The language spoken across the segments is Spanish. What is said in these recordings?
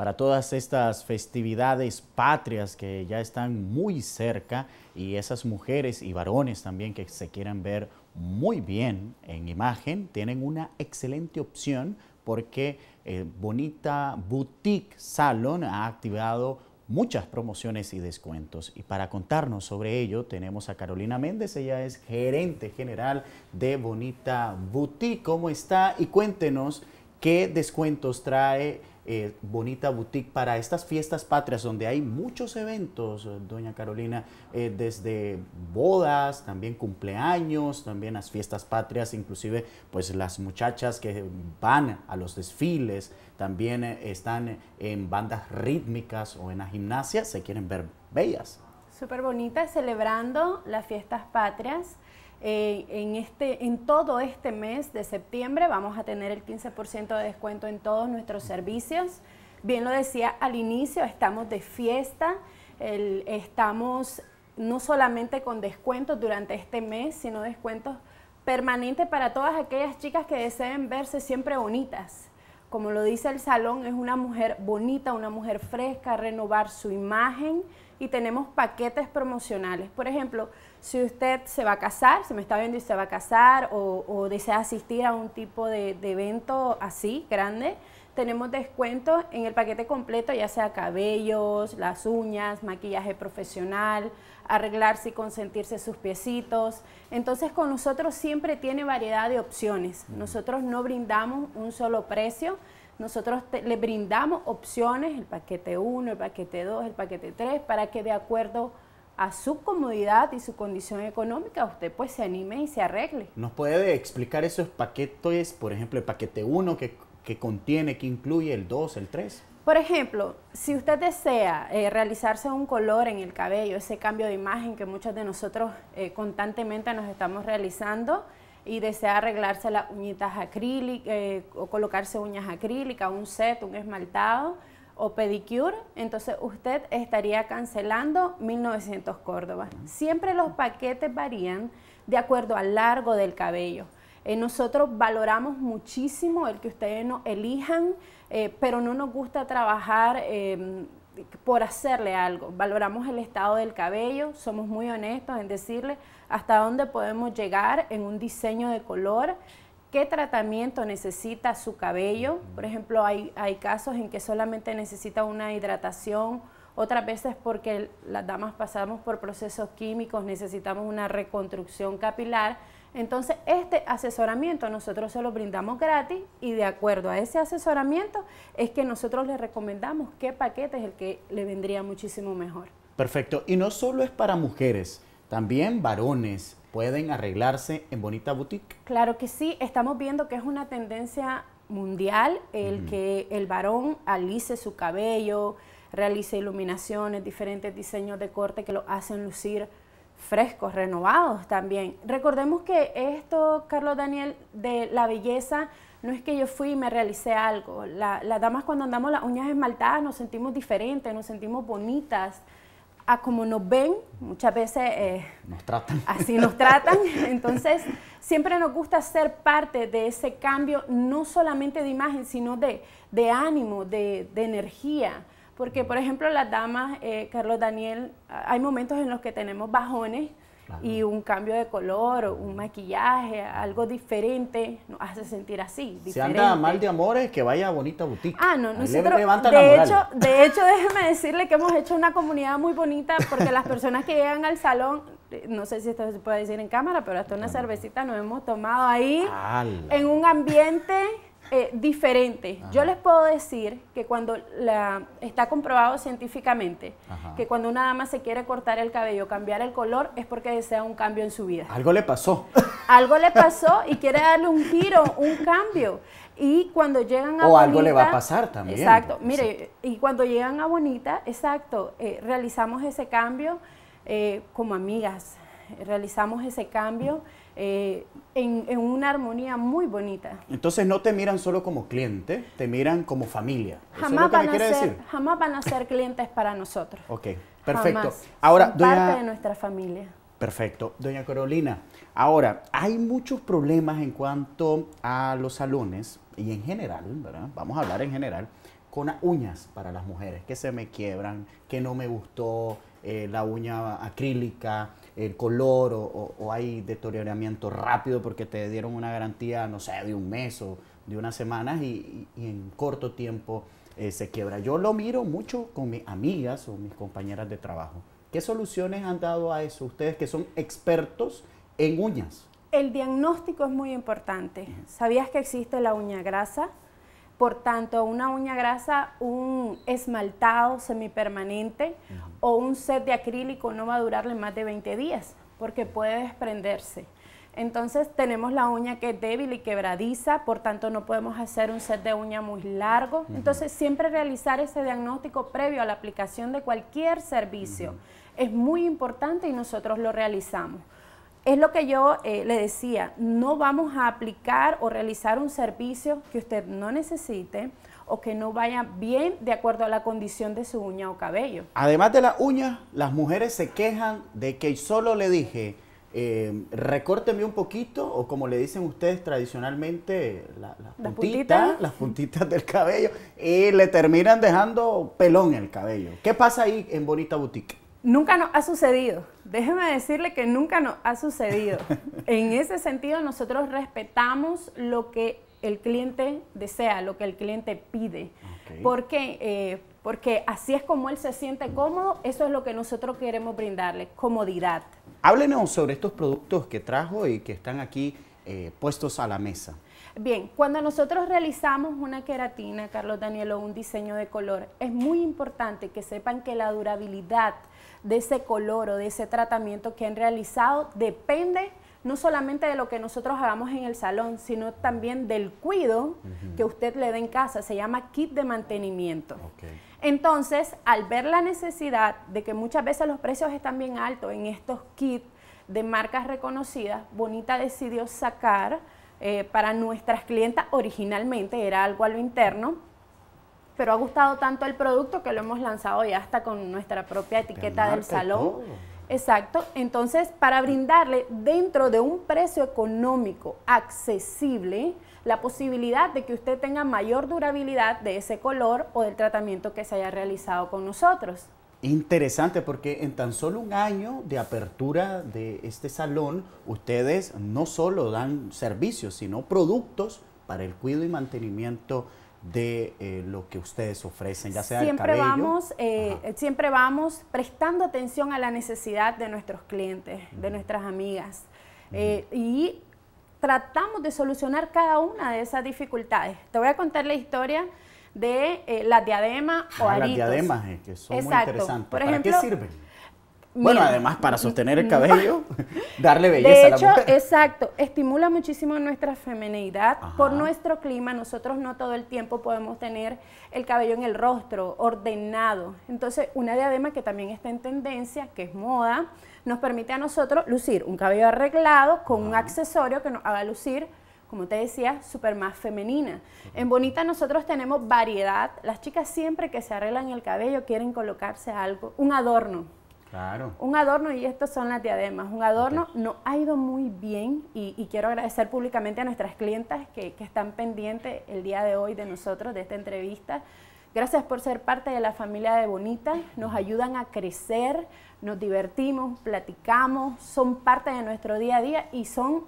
para todas estas festividades patrias que ya están muy cerca y esas mujeres y varones también que se quieran ver muy bien en imagen, tienen una excelente opción porque eh, Bonita Boutique Salon ha activado muchas promociones y descuentos. Y para contarnos sobre ello tenemos a Carolina Méndez, ella es gerente general de Bonita Boutique. ¿Cómo está? Y cuéntenos qué descuentos trae eh, bonita boutique para estas fiestas patrias donde hay muchos eventos, eh, doña Carolina, eh, desde bodas, también cumpleaños, también las fiestas patrias, inclusive pues las muchachas que van a los desfiles, también están en bandas rítmicas o en la gimnasia, se quieren ver bellas. Súper bonita celebrando las fiestas patrias. Eh, en, este, en todo este mes de septiembre vamos a tener el 15% de descuento en todos nuestros servicios. Bien lo decía al inicio, estamos de fiesta, estamos no solamente con descuentos durante este mes, sino descuentos permanentes para todas aquellas chicas que deseen verse siempre bonitas. Como lo dice el salón, es una mujer bonita, una mujer fresca, renovar su imagen y tenemos paquetes promocionales. Por ejemplo, si usted se va a casar, se me está viendo y se va a casar o, desea asistir a un tipo de, evento así, grande, tenemos descuentos en el paquete completo, ya sea cabellos, las uñas, maquillaje profesional, arreglarse y consentirse sus piecitos. Entonces con nosotros siempre tiene variedad de opciones. Mm. Nosotros no brindamos un solo precio, nosotros le brindamos opciones, el paquete 1, el paquete 2, el paquete 3, para que de acuerdo a su comodidad y su condición económica, usted pues se anime y se arregle. ¿Nos puede explicar esos paquetes, por ejemplo, el paquete 1 que, contiene, que incluye el 2, el 3? Por ejemplo, si usted desea eh, realizarse un color en el cabello, ese cambio de imagen que muchos de nosotros eh, constantemente nos estamos realizando, y desea arreglarse las uñitas acrílicas eh, o colocarse uñas acrílicas, un set, un esmaltado, o pedicure, entonces usted estaría cancelando 1900 Córdoba. Siempre los paquetes varían de acuerdo al largo del cabello. Eh, nosotros valoramos muchísimo el que ustedes nos elijan, eh, pero no nos gusta trabajar em, por hacerle algo. Valoramos el estado del cabello, somos muy honestos en decirle hasta dónde podemos llegar en un diseño de color qué tratamiento necesita su cabello. Por ejemplo, hay, casos en que solamente necesita una hidratación, otras veces porque las damas pasamos por procesos químicos, necesitamos una reconstrucción capilar. Entonces, este asesoramiento nosotros se lo brindamos gratis y de acuerdo a ese asesoramiento es que nosotros le recomendamos qué paquete es el que le vendría muchísimo mejor. Perfecto. Y no solo es para mujeres. También varones pueden arreglarse en Bonita Boutique. Claro que sí, estamos viendo que es una tendencia mundial el que el varón alice su cabello, realice iluminaciones, diferentes diseños de corte que lo hacen lucir frescos, renovados también. Recordemos que esto, Carlos Daniel, de la belleza, no es que yo fui y me realicé algo. La, las damas cuando andamos las uñas esmaltadas nos sentimos diferentes, nos sentimos bonitas, a como nos ven, muchas veces... Eh, nos tratan. Así nos tratan. Entonces, siempre nos gusta ser parte de ese cambio, no solamente de imagen, sino de, ánimo, de, de energía. Porque, por ejemplo, las damas, eh, Carlos Daniel, hay momentos en los que tenemos bajones, y un cambio de color, un maquillaje, algo diferente, nos hace sentir así. Diferente. Si anda mal de amores, que vaya a Bonita Boutique. Ah, no, no sé. de, hecho, de hecho, déjeme decirle que hemos hecho una comunidad muy bonita porque las personas que llegan al salón no sé si esto se puede decir en cámara, pero hasta una cervecita nos hemos tomado ahí, en un ambiente eh, diferente. Yo les puedo decir que cuando la, está comprobado científicamente que cuando una dama se quiere cortar el cabello, cambiar el color, es porque desea un cambio en su vida. Algo le pasó. Algo le pasó y quiere darle un giro, un cambio. Y cuando llegan a o algo le va a pasar también. Exacto. Mire, y cuando llegan a Bonita, exacto, eh, realizamos ese cambio eh, como amigas. Realizamos ese cambio. Eh, en, una armonía muy bonita. Entonces no te miran solo como cliente, te miran como familia. Jamás, van, a ser, jamás van a ser clientes para nosotros. Ok, perfecto. Ahora, doña... parte de nuestra familia. Perfecto. Doña Carolina, ahora, hay muchos problemas en cuanto a los salones y en general, ¿verdad? Vamos a hablar en general con uñas para las mujeres que se me quiebran, que no me gustó eh, la uña acrílica, el color o, hay deterioramiento rápido porque te dieron una garantía, no sé, de un mes o de unas semanas y, en corto tiempo eh, se quiebra. Yo lo miro mucho con mis amigas o mis compañeras de trabajo. ¿Qué soluciones han dado a eso ustedes que son expertos en uñas? El diagnóstico es muy importante. ¿Sabías que existe la uña grasa? por tanto una uña grasa, un esmaltado semipermanente o un set de acrílico no va a durarle más de 20 días porque puede desprenderse. Entonces tenemos la uña que es débil y quebradiza, por tanto no podemos hacer un set de uña muy largo. Entonces siempre realizar ese diagnóstico previo a la aplicación de cualquier servicio es muy importante y nosotros lo realizamos. Es lo que yo eh, le decía, no vamos a aplicar o realizar un servicio que usted no necesite o que no vaya bien de acuerdo a la condición de su uña o cabello. Además de las uñas, las mujeres se quejan de que solo le dije, eh, recórteme un poquito, o como le dicen ustedes tradicionalmente, la, las, puntitas. las puntitas del cabello, y le terminan dejando pelón el cabello. ¿Qué pasa ahí en Bonita Boutique? Nunca nos ha sucedido. Déjeme decirle que nunca nos ha sucedido. en ese sentido, nosotros respetamos lo que el cliente desea, lo que el cliente pide. Eh, porque así es como él se siente cómodo, eso es lo que nosotros queremos brindarle, comodidad. Háblenos sobre estos productos que trajo y que están aquí eh, puestos a la mesa. Bien, cuando nosotros realizamos una queratina, Carlos Daniel, o un diseño de color, es muy importante que sepan que la durabilidad de ese color o de ese tratamiento que han realizado depende no solamente de lo que nosotros hagamos en el salón, sino también del cuido que usted le dé en casa. Se llama kit de mantenimiento. Entonces, al ver la necesidad de que muchas veces los precios están bien altos en estos kits de marcas reconocidas, Bonita decidió sacar eh, para nuestras clientas originalmente era algo a lo interno, pero ha gustado tanto el producto que lo hemos lanzado ya hasta con nuestra propia etiqueta del salón. Exacto, entonces para brindarle dentro de un precio económico accesible la posibilidad de que usted tenga mayor durabilidad de ese color o del tratamiento que se haya realizado con nosotros interesante porque en tan solo un año de apertura de este salón, ustedes no solo dan servicios, sino productos para el cuidado y mantenimiento de eh, lo que ustedes ofrecen, ya sea siempre el cabello. Vamos, eh, eh, siempre vamos prestando atención a la necesidad de nuestros clientes, de nuestras amigas. y tratamos de solucionar cada una de esas dificultades. Te voy a contar la historia de la eh, las diademas o ah, Las diademas, eh, que son muy interesantes. Por ejemplo, ¿Para qué sirven? Bueno, además para sostener el mm, cabello, darle belleza hecho, a la mujer. Exacto, estimula muchísimo nuestra feminidad. Por nuestro clima, nosotros no todo el tiempo podemos tener el cabello en el rostro, ordenado. Entonces, una diadema que también está en tendencia, que es moda, nos permite a nosotros lucir un cabello arreglado con un accesorio que nos haga lucir como te decía, súper más femenina. En Bonita nosotros tenemos variedad. Las chicas siempre que se arreglan el cabello quieren colocarse algo, un adorno. Claro. Un adorno, y estos son las diademas, un adorno no ha ido muy bien y, quiero agradecer públicamente a nuestras clientas que están pendientes el día de hoy de nosotros, de esta entrevista. Gracias por ser parte de la familia de Bonita, nos ayudan a crecer, nos divertimos, platicamos, son parte de nuestro día a día y son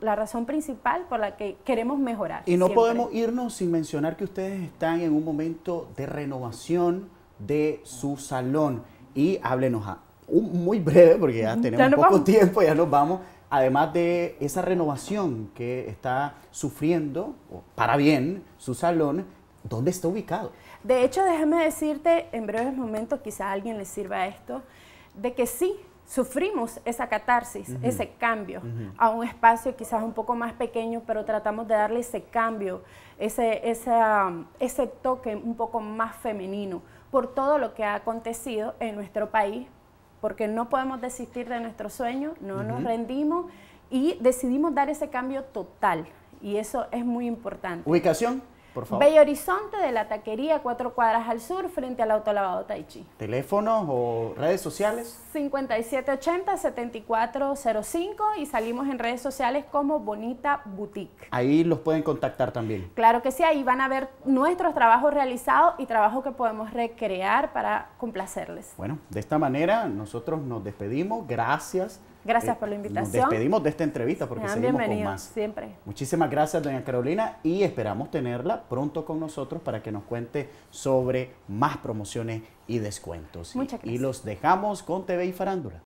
la razón principal por la que queremos mejorar. Y no podemos irnos sin mencionar que ustedes están en un momento de renovación de su salón. Y háblenos a, muy breve, porque ya tenemos poco tiempo, ya nos vamos. Además de esa renovación que está sufriendo, para bien, su salón, ¿dónde está ubicado? De hecho, déjame decirte, en breves momentos, quizá a alguien le sirva esto, de que sí, sufrimos esa catarsis, ese cambio, a un espacio quizás un poco más pequeño, pero tratamos de darle ese cambio, ese, toque un poco más femenino por todo lo que ha acontecido en nuestro país, porque no podemos desistir de nuestro sueño, no nos rendimos y decidimos dar ese cambio total. Y eso es muy importante. ¿Ubicación? Bello Horizonte de la Taquería, cuatro cuadras al sur, frente al autolavado Taichi. ¿Teléfonos o redes sociales? 5780-7405 y salimos en redes sociales como Bonita Boutique. Ahí los pueden contactar también. Claro que sí, ahí van a ver nuestros trabajos realizados y trabajos que podemos recrear para complacerles. Bueno, de esta manera nosotros nos despedimos. Gracias Gracias eh, por la invitación. Nos despedimos de esta entrevista porque seguimos con más. siempre. Muchísimas gracias, doña Carolina, y esperamos tenerla pronto con nosotros para que nos cuente sobre más promociones y descuentos. Muchas gracias. Y los dejamos con TV y Farándula.